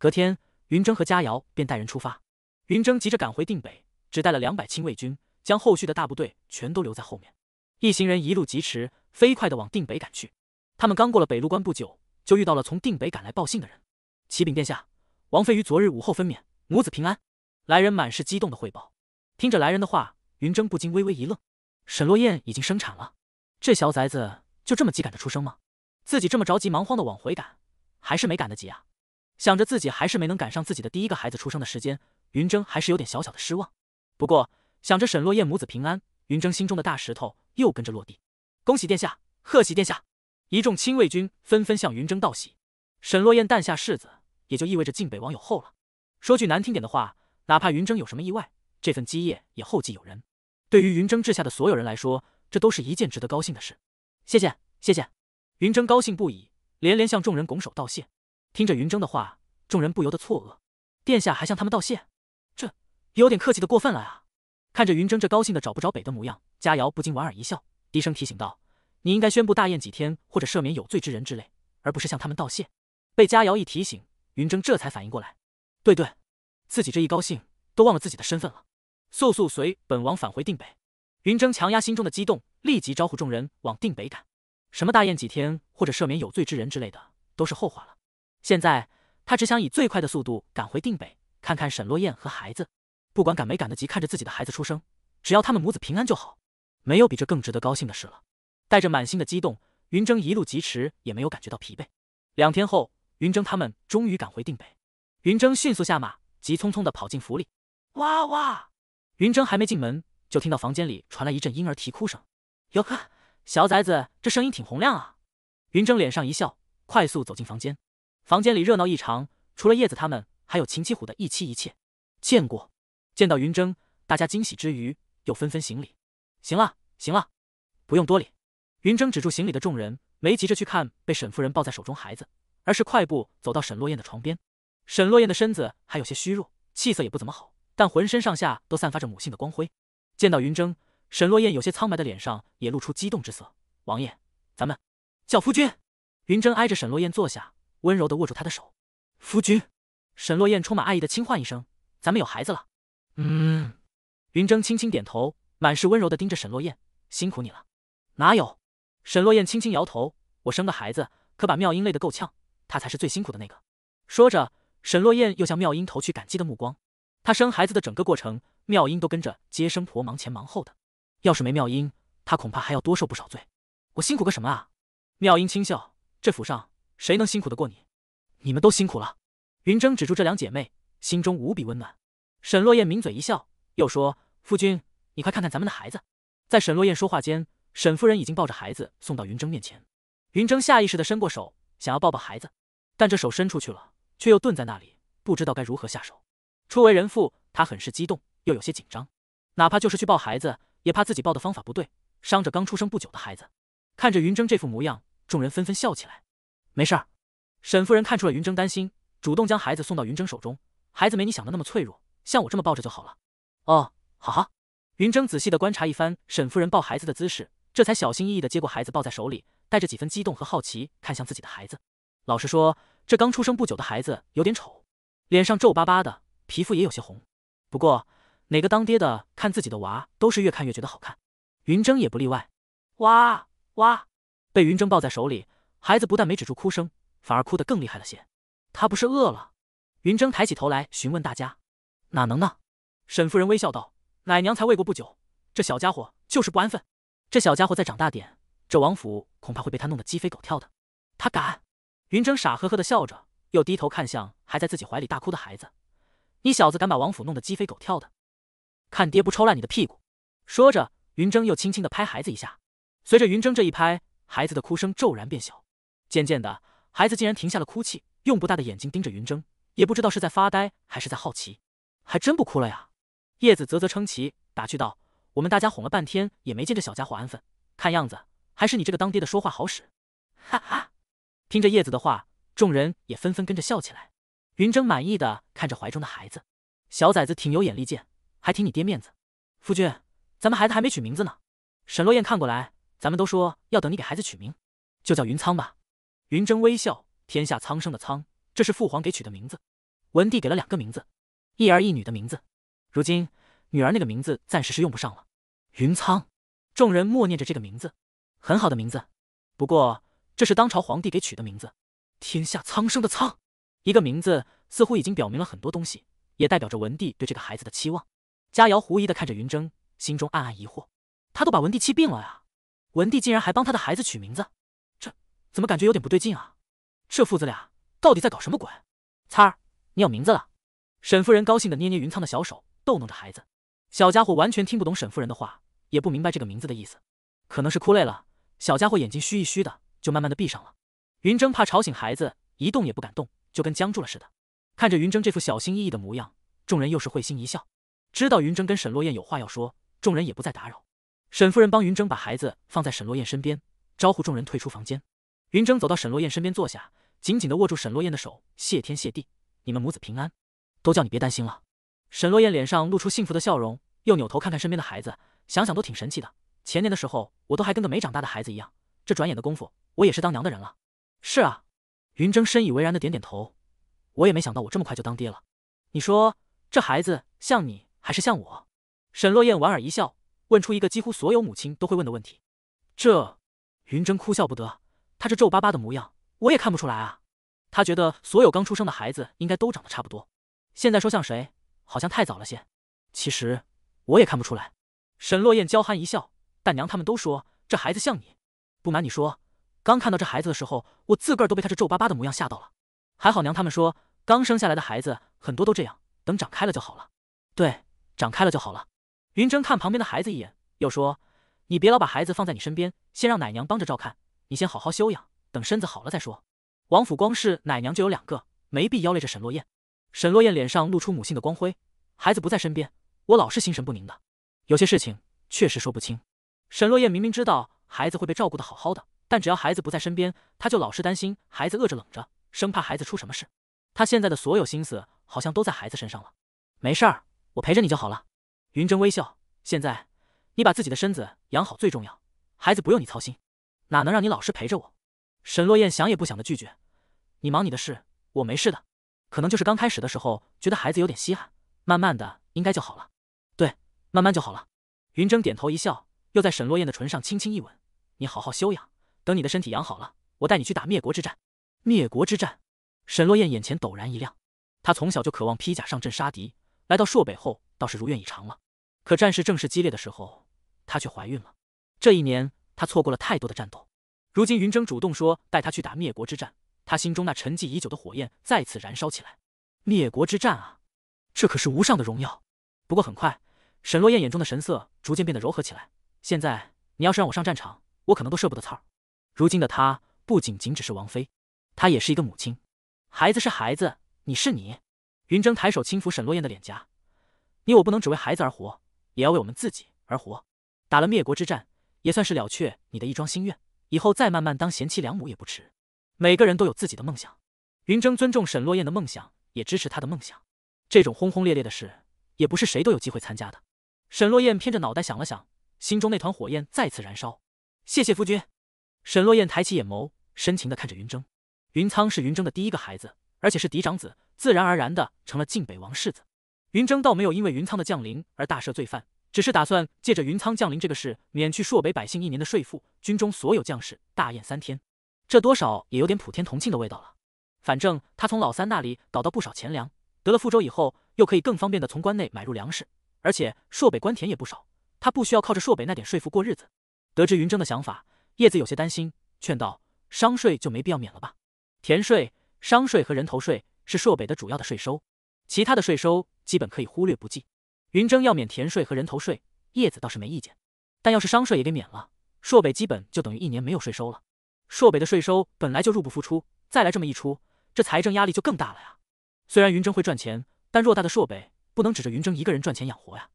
隔天，云筝和佳瑶便带人出发。云筝急着赶回定北，只带了两百亲卫军，将后续的大部队全都留在后面。一行人一路疾驰，飞快的往定北赶去。他们刚过了北路关不久，就遇到了从定北赶来报信的人：“启禀殿下，王妃于昨日午后分娩，母子平安。”来人满是激动的汇报。听着来人的话，云筝不禁微微一愣：“沈落雁已经生产了，这小崽子就这么急赶着出生吗？自己这么着急忙慌的往回赶，还是没赶得及啊！”想着自己还是没能赶上自己的第一个孩子出生的时间，云筝还是有点小小的失望。不过想着沈落雁母子平安，云筝心中的大石头又跟着落地。恭喜殿下，贺喜殿下！一众亲卫军纷纷向云筝道喜。沈落雁诞下世子，也就意味着晋北王有后了。说句难听点的话，哪怕云筝有什么意外，这份基业也后继有人。对于云筝治下的所有人来说，这都是一件值得高兴的事。谢谢，谢谢！云筝高兴不已，连连向众人拱手道谢。听着云筝的话，众人不由得错愕。殿下还向他们道谢，这有点客气的过分了啊！看着云筝这高兴的找不着北的模样，佳瑶不禁莞尔一笑，低声提醒道：“你应该宣布大宴几天，或者赦免有罪之人之类，而不是向他们道谢。”被佳瑶一提醒，云筝这才反应过来，对对，自己这一高兴都忘了自己的身份了。速速随本王返回定北！云筝强压心中的激动，立即招呼众人往定北赶。什么大宴几天，或者赦免有罪之人之类的，都是后话了。现在他只想以最快的速度赶回定北，看看沈落雁和孩子。不管赶没赶得及看着自己的孩子出生，只要他们母子平安就好，没有比这更值得高兴的事了。带着满心的激动，云筝一路疾驰，也没有感觉到疲惫。两天后，云筝他们终于赶回定北。云筝迅速下马，急匆匆地跑进府里。哇哇！云筝还没进门，就听到房间里传来一阵婴儿啼哭声。哟呵，小崽子，这声音挺洪亮啊！云筝脸上一笑，快速走进房间。房间里热闹异常，除了叶子他们，还有秦七虎的一妻一妾。见过，见到云筝，大家惊喜之余又纷纷行礼。行了，行了，不用多礼。云筝止住行礼的众人，没急着去看被沈夫人抱在手中孩子，而是快步走到沈落雁的床边。沈落雁的身子还有些虚弱，气色也不怎么好，但浑身上下都散发着母性的光辉。见到云筝，沈落雁有些苍白的脸上也露出激动之色。王爷，咱们叫夫君。云筝挨着沈落雁坐下。温柔的握住他的手，夫君，沈落雁充满爱意的轻唤一声：“咱们有孩子了。”嗯，云筝轻轻点头，满是温柔的盯着沈落雁：“辛苦你了。”哪有？沈落雁轻轻摇头：“我生个孩子，可把妙音累得够呛，她才是最辛苦的那个。”说着，沈落雁又向妙音投去感激的目光。她生孩子的整个过程，妙音都跟着接生婆忙前忙后的。要是没妙音，她恐怕还要多受不少罪。我辛苦个什么啊？妙音轻笑：“这府上。”谁能辛苦得过你？你们都辛苦了。云筝止住这两姐妹，心中无比温暖。沈落雁抿嘴一笑，又说：“夫君，你快看看咱们的孩子。”在沈落雁说话间，沈夫人已经抱着孩子送到云筝面前。云筝下意识的伸过手，想要抱抱孩子，但这手伸出去了，却又顿在那里，不知道该如何下手。初为人父，他很是激动，又有些紧张，哪怕就是去抱孩子，也怕自己抱的方法不对，伤着刚出生不久的孩子。看着云筝这副模样，众人纷纷笑起来。没事，沈夫人看出了云筝担心，主动将孩子送到云筝手中。孩子没你想的那么脆弱，像我这么抱着就好了。哦，好哈。云筝仔细的观察一番沈夫人抱孩子的姿势，这才小心翼翼的接过孩子抱在手里，带着几分激动和好奇看向自己的孩子。老实说，这刚出生不久的孩子有点丑，脸上皱巴巴的，皮肤也有些红。不过哪个当爹的看自己的娃都是越看越觉得好看，云筝也不例外。哇哇，被云筝抱在手里。孩子不但没止住哭声，反而哭得更厉害了些。他不是饿了？云筝抬起头来询问大家：“哪能呢？”沈夫人微笑道：“奶娘才喂过不久，这小家伙就是不安分。这小家伙再长大点，这王府恐怕会被他弄得鸡飞狗跳的。”他敢？云筝傻呵呵的笑着，又低头看向还在自己怀里大哭的孩子：“你小子敢把王府弄得鸡飞狗跳的？看爹不抽烂你的屁股！”说着，云筝又轻轻的拍孩子一下。随着云筝这一拍，孩子的哭声骤然变小。渐渐的，孩子竟然停下了哭泣，用不大的眼睛盯着云筝，也不知道是在发呆还是在好奇，还真不哭了呀！叶子啧啧称奇，打趣道：“我们大家哄了半天，也没见这小家伙安分，看样子还是你这个当爹的说话好使。”哈哈，听着叶子的话，众人也纷纷跟着笑起来。云筝满意的看着怀中的孩子，小崽子挺有眼力见，还挺你爹面子。夫君，咱们孩子还没取名字呢。沈落雁看过来，咱们都说要等你给孩子取名，就叫云苍吧。云筝微笑，天下苍生的苍，这是父皇给取的名字。文帝给了两个名字，一儿一女的名字。如今女儿那个名字暂时是用不上了。云苍，众人默念着这个名字，很好的名字。不过这是当朝皇帝给取的名字，天下苍生的苍。一个名字似乎已经表明了很多东西，也代表着文帝对这个孩子的期望。佳瑶狐疑的看着云筝，心中暗暗疑惑，他都把文帝气病了啊！文帝竟然还帮他的孩子取名字。怎么感觉有点不对劲啊？这父子俩到底在搞什么鬼？苍儿，你有名字了！沈夫人高兴地捏捏云苍的小手，逗弄着孩子。小家伙完全听不懂沈夫人的话，也不明白这个名字的意思。可能是哭累了，小家伙眼睛虚一虚的，就慢慢地闭上了。云筝怕吵醒孩子，一动也不敢动，就跟僵住了似的。看着云筝这副小心翼翼的模样，众人又是会心一笑，知道云筝跟沈落雁有话要说，众人也不再打扰。沈夫人帮云筝把孩子放在沈落雁身边，招呼众人退出房间。云筝走到沈洛雁身边坐下，紧紧地握住沈洛雁的手，谢天谢地，你们母子平安，都叫你别担心了。沈洛雁脸上露出幸福的笑容，又扭头看看身边的孩子，想想都挺神奇的。前年的时候，我都还跟个没长大的孩子一样，这转眼的功夫，我也是当娘的人了。是啊，云筝深以为然的点点头，我也没想到我这么快就当爹了。你说这孩子像你还是像我？沈洛燕莞尔一笑，问出一个几乎所有母亲都会问的问题。这，云筝哭笑不得。他这皱巴巴的模样，我也看不出来啊。他觉得所有刚出生的孩子应该都长得差不多，现在说像谁，好像太早了些。其实我也看不出来。沈落雁娇憨一笑，但娘他们都说这孩子像你。不瞒你说，刚看到这孩子的时候，我自个儿都被他这皱巴巴的模样吓到了。还好娘他们说，刚生下来的孩子很多都这样，等长开了就好了。对，长开了就好了。云筝看旁边的孩子一眼，又说：“你别老把孩子放在你身边，先让奶娘帮着照看。”你先好好休养，等身子好了再说。王府光是奶娘就有两个，没必要累着沈洛燕。沈洛燕脸上露出母性的光辉。孩子不在身边，我老是心神不宁的。有些事情确实说不清。沈洛燕明明知道孩子会被照顾的好好的，但只要孩子不在身边，她就老是担心孩子饿着冷着，生怕孩子出什么事。她现在的所有心思好像都在孩子身上了。没事儿，我陪着你就好了。云峥微笑，现在你把自己的身子养好最重要，孩子不用你操心。哪能让你老师陪着我？沈落雁想也不想的拒绝：“你忙你的事，我没事的。可能就是刚开始的时候觉得孩子有点稀罕，慢慢的应该就好了。对，慢慢就好了。”云筝点头一笑，又在沈落雁的唇上轻轻一吻：“你好好休养，等你的身体养好了，我带你去打灭国之战。灭国之战？”沈落雁眼前陡然一亮，她从小就渴望披甲上阵杀敌，来到朔北后倒是如愿以偿了。可战事正式激烈的时候，她却怀孕了。这一年。他错过了太多的战斗，如今云筝主动说带他去打灭国之战，他心中那沉寂已久的火焰再次燃烧起来。灭国之战啊，这可是无上的荣耀。不过很快，沈落雁眼中的神色逐渐变得柔和起来。现在你要是让我上战场，我可能都舍不得刺儿。如今的她不仅仅只是王妃，她也是一个母亲。孩子是孩子，你是你。云筝抬手轻抚沈落雁的脸颊，你我不能只为孩子而活，也要为我们自己而活。打了灭国之战。也算是了却你的一桩心愿，以后再慢慢当贤妻良母也不迟。每个人都有自己的梦想，云峥尊重沈落雁的梦想，也支持她的梦想。这种轰轰烈烈的事，也不是谁都有机会参加的。沈落雁偏着脑袋想了想，心中那团火焰再次燃烧。谢谢夫君。沈落雁抬起眼眸，深情的看着云峥。云苍是云峥的第一个孩子，而且是嫡长子，自然而然的成了晋北王世子。云峥倒没有因为云苍的降临而大赦罪犯。只是打算借着云苍降临这个事，免去朔北百姓一年的税赋，军中所有将士大宴三天，这多少也有点普天同庆的味道了。反正他从老三那里搞到不少钱粮，得了富州以后，又可以更方便的从关内买入粮食，而且朔北官田也不少，他不需要靠着朔北那点税赋过日子。得知云峥的想法，叶子有些担心，劝道：“商税就没必要免了吧？田税、商税和人头税是朔北的主要的税收，其他的税收基本可以忽略不计。”云峥要免田税和人头税，叶子倒是没意见，但要是商税也给免了，朔北基本就等于一年没有税收了。朔北的税收本来就入不敷出，再来这么一出，这财政压力就更大了呀。虽然云峥会赚钱，但偌大的朔北不能指着云峥一个人赚钱养活呀。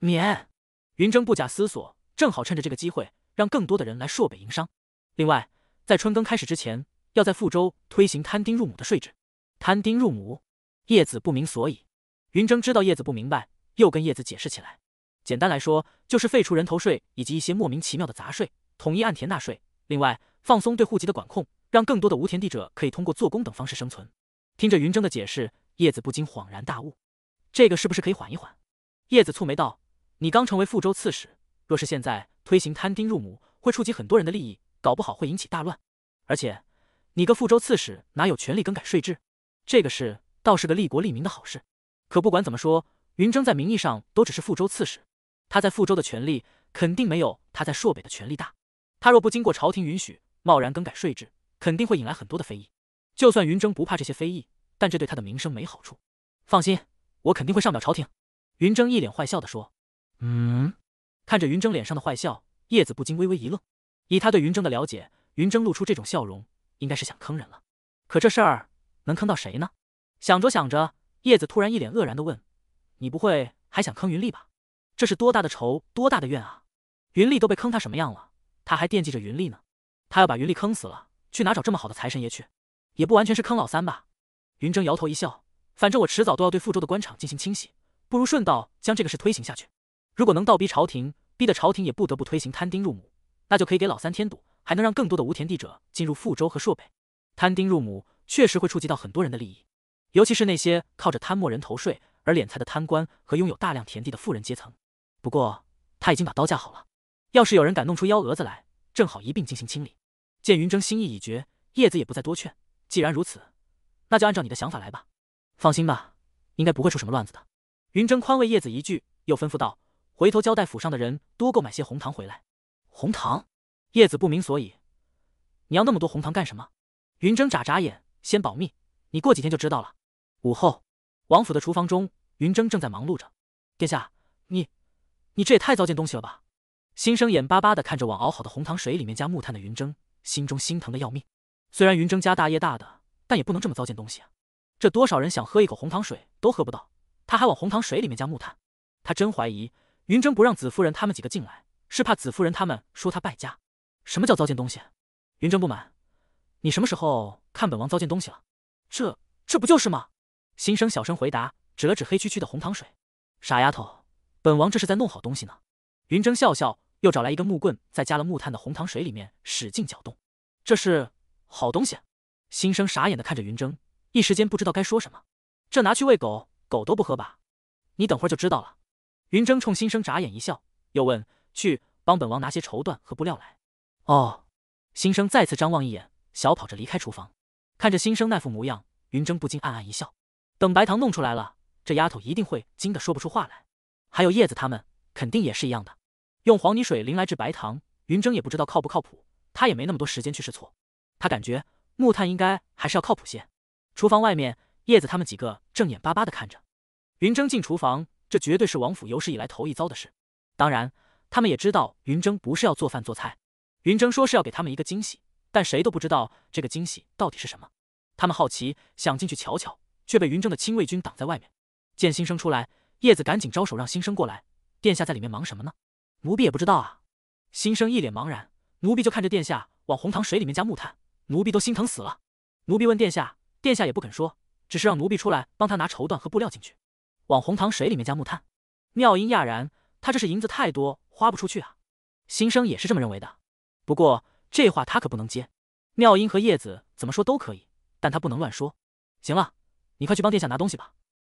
免，云峥不假思索，正好趁着这个机会，让更多的人来朔北营商。另外，在春耕开始之前，要在富州推行摊丁入亩的税制。摊丁入亩，叶子不明所以，云峥知道叶子不明白。又跟叶子解释起来，简单来说就是废除人头税以及一些莫名其妙的杂税，统一按田纳税。另外，放松对户籍的管控，让更多的无田地者可以通过做工等方式生存。听着云筝的解释，叶子不禁恍然大悟：这个是不是可以缓一缓？叶子蹙眉道：“你刚成为富州刺史，若是现在推行摊丁入亩，会触及很多人的利益，搞不好会引起大乱。而且，你个富州刺史哪有权利更改税制？这个事倒是个利国利民的好事。可不管怎么说。”云峥在名义上都只是副州刺史，他在副州的权力肯定没有他在朔北的权力大。他若不经过朝廷允许，贸然更改税制，肯定会引来很多的非议。就算云峥不怕这些非议，但这对他的名声没好处。放心，我肯定会上表朝廷。”云峥一脸坏笑的说。嗯，看着云峥脸上的坏笑，叶子不禁微微一愣。以他对云峥的了解，云峥露出这种笑容，应该是想坑人了。可这事儿能坑到谁呢？想着想着，叶子突然一脸愕然的问。你不会还想坑云丽吧？这是多大的仇，多大的怨啊！云丽都被坑，他什么样了？他还惦记着云丽呢？他要把云丽坑死了，去哪找这么好的财神爷去？也不完全是坑老三吧？云峥摇头一笑，反正我迟早都要对富州的官场进行清洗，不如顺道将这个事推行下去。如果能倒逼朝廷，逼得朝廷也不得不推行摊丁入亩，那就可以给老三添堵，还能让更多的无田地者进入富州和朔北。摊丁入亩确实会触及到很多人的利益，尤其是那些靠着摊没人头税。而敛财的贪官和拥有大量田地的富人阶层，不过他已经把刀架好了。要是有人敢弄出幺蛾子来，正好一并进行清理。见云峥心意已决，叶子也不再多劝。既然如此，那就按照你的想法来吧。放心吧，应该不会出什么乱子的。云峥宽慰叶子一句，又吩咐道：“回头交代府上的人多购买些红糖回来。”红糖？叶子不明所以，你要那么多红糖干什么？云峥眨眨眼，先保密，你过几天就知道了。午后。王府的厨房中，云筝正在忙碌着。殿下，你，你这也太糟践东西了吧！新生眼巴巴的看着往熬好的红糖水里面加木炭的云筝，心中心疼的要命。虽然云筝家大业大的，但也不能这么糟践东西啊！这多少人想喝一口红糖水都喝不到，他还往红糖水里面加木炭。他真怀疑云筝不让紫夫人他们几个进来，是怕紫夫人他们说他败家。什么叫糟践东西？云筝不满，你什么时候看本王糟践东西了？这这不就是吗？新生小声回答，指了指黑黢黢的红糖水：“傻丫头，本王这是在弄好东西呢。”云筝笑笑，又找来一根木棍，在加了木炭的红糖水里面使劲搅动。这是好东西。新生傻眼的看着云筝，一时间不知道该说什么。这拿去喂狗，狗都不喝吧？你等会儿就知道了。云筝冲新生眨眼一笑，又问：“去帮本王拿些绸缎和布料来。”哦。新生再次张望一眼，小跑着离开厨房。看着新生那副模样，云筝不禁暗暗一笑。等白糖弄出来了，这丫头一定会惊得说不出话来。还有叶子他们，肯定也是一样的。用黄泥水淋来制白糖，云峥也不知道靠不靠谱，他也没那么多时间去试错。他感觉木炭应该还是要靠谱些。厨房外面，叶子他们几个正眼巴巴的看着云峥进厨房，这绝对是王府有史以来头一遭的事。当然，他们也知道云峥不是要做饭做菜。云峥说是要给他们一个惊喜，但谁都不知道这个惊喜到底是什么。他们好奇，想进去瞧瞧。却被云峥的亲卫军挡在外面。见新生出来，叶子赶紧招手让新生过来。殿下在里面忙什么呢？奴婢也不知道啊。新生一脸茫然，奴婢就看着殿下往红糖水里面加木炭，奴婢都心疼死了。奴婢问殿下，殿下也不肯说，只是让奴婢出来帮他拿绸缎和布料进去。往红糖水里面加木炭，妙音讶然，他这是银子太多花不出去啊。新生也是这么认为的，不过这话他可不能接。妙音和叶子怎么说都可以，但他不能乱说。行了。你快去帮殿下拿东西吧。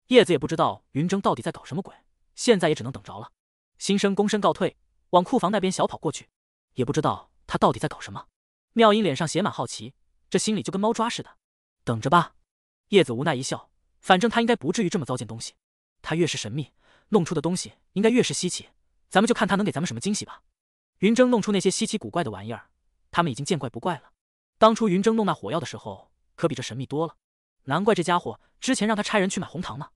叶子也不知道云筝到底在搞什么鬼，现在也只能等着了。新生躬身告退，往库房那边小跑过去。也不知道他到底在搞什么。妙音脸上写满好奇，这心里就跟猫抓似的，等着吧。叶子无奈一笑，反正他应该不至于这么糟践东西。他越是神秘，弄出的东西应该越是稀奇。咱们就看他能给咱们什么惊喜吧。云筝弄出那些稀奇古怪的玩意儿，他们已经见怪不怪了。当初云筝弄那火药的时候，可比这神秘多了。难怪这家伙之前让他差人去买红糖呢，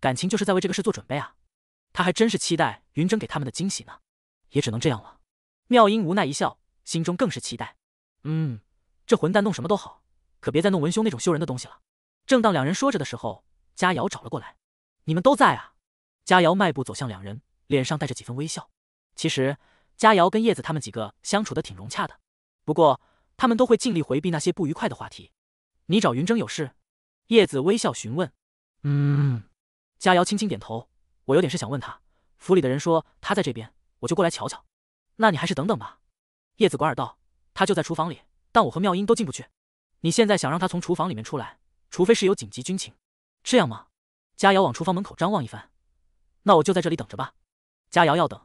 感情就是在为这个事做准备啊！他还真是期待云筝给他们的惊喜呢，也只能这样了。妙音无奈一笑，心中更是期待。嗯，这混蛋弄什么都好，可别再弄文兄那种羞人的东西了。正当两人说着的时候，佳瑶找了过来：“你们都在啊？”佳瑶迈步走向两人，脸上带着几分微笑。其实，佳瑶跟叶子他们几个相处的挺融洽的，不过他们都会尽力回避那些不愉快的话题。你找云筝有事？叶子微笑询问：“嗯。”佳瑶轻轻点头：“我有点事想问他，府里的人说他在这边，我就过来瞧瞧。”“那你还是等等吧。”叶子莞尔道：“他就在厨房里，但我和妙音都进不去。你现在想让他从厨房里面出来，除非是有紧急军情，这样吗？”佳瑶往厨房门口张望一番：“那我就在这里等着吧。”佳瑶要等，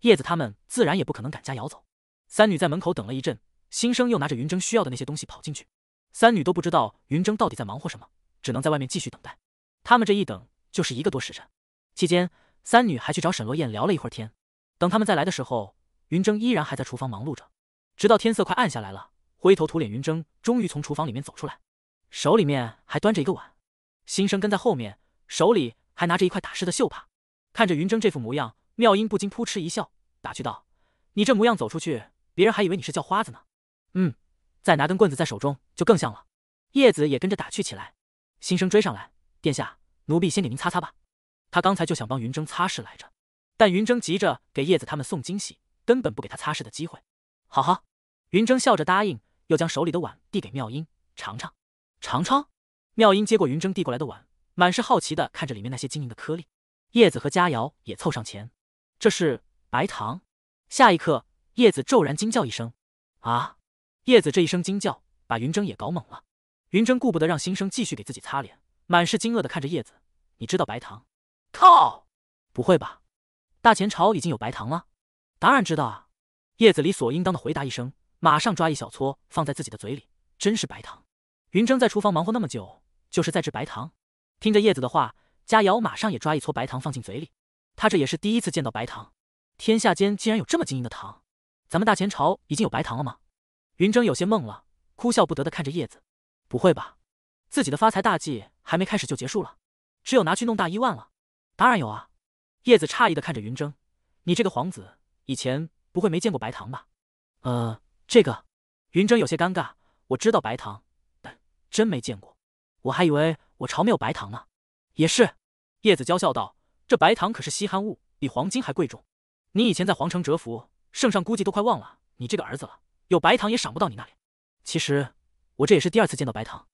叶子他们自然也不可能赶佳瑶走。三女在门口等了一阵，新生又拿着云峥需要的那些东西跑进去，三女都不知道云峥到底在忙活什么。只能在外面继续等待。他们这一等就是一个多时辰，期间三女还去找沈落雁聊了一会儿天。等他们再来的时候，云筝依然还在厨房忙碌着，直到天色快暗下来了，灰头土脸，云筝终于从厨房里面走出来，手里面还端着一个碗。新生跟在后面，手里还拿着一块打湿的绣帕。看着云筝这副模样，妙音不禁扑哧一笑，打趣道：“你这模样走出去，别人还以为你是叫花子呢。”“嗯，再拿根棍子在手中，就更像了。”叶子也跟着打趣起来。新生追上来，殿下，奴婢先给您擦擦吧。他刚才就想帮云筝擦拭来着，但云筝急着给叶子他们送惊喜，根本不给他擦拭的机会。好好，云筝笑着答应，又将手里的碗递给妙音，尝尝。尝尝。妙音接过云筝递过来的碗，满是好奇的看着里面那些晶莹的颗粒。叶子和佳瑶也凑上前，这是白糖。下一刻，叶子骤然惊叫一声，啊！叶子这一声惊叫，把云筝也搞懵了。云筝顾不得让新生继续给自己擦脸，满是惊愕的看着叶子，你知道白糖？靠，不会吧，大前朝已经有白糖了？当然知道啊！叶子理所应当的回答一声，马上抓一小撮放在自己的嘴里，真是白糖。云筝在厨房忙活那么久，就是在制白糖。听着叶子的话，佳瑶马上也抓一撮白糖放进嘴里，她这也是第一次见到白糖，天下间竟然有这么晶莹的糖，咱们大前朝已经有白糖了吗？云筝有些懵了，哭笑不得的看着叶子。不会吧，自己的发财大计还没开始就结束了，只有拿去弄大一万了。当然有啊！叶子诧异的看着云峥，你这个皇子，以前不会没见过白糖吧？呃，这个，云峥有些尴尬，我知道白糖，但真没见过。我还以为我朝没有白糖呢。也是，叶子娇笑道，这白糖可是稀罕物，比黄金还贵重。你以前在皇城蛰伏，圣上估计都快忘了你这个儿子了，有白糖也赏不到你那里。其实。我这也是第二次见到白糖。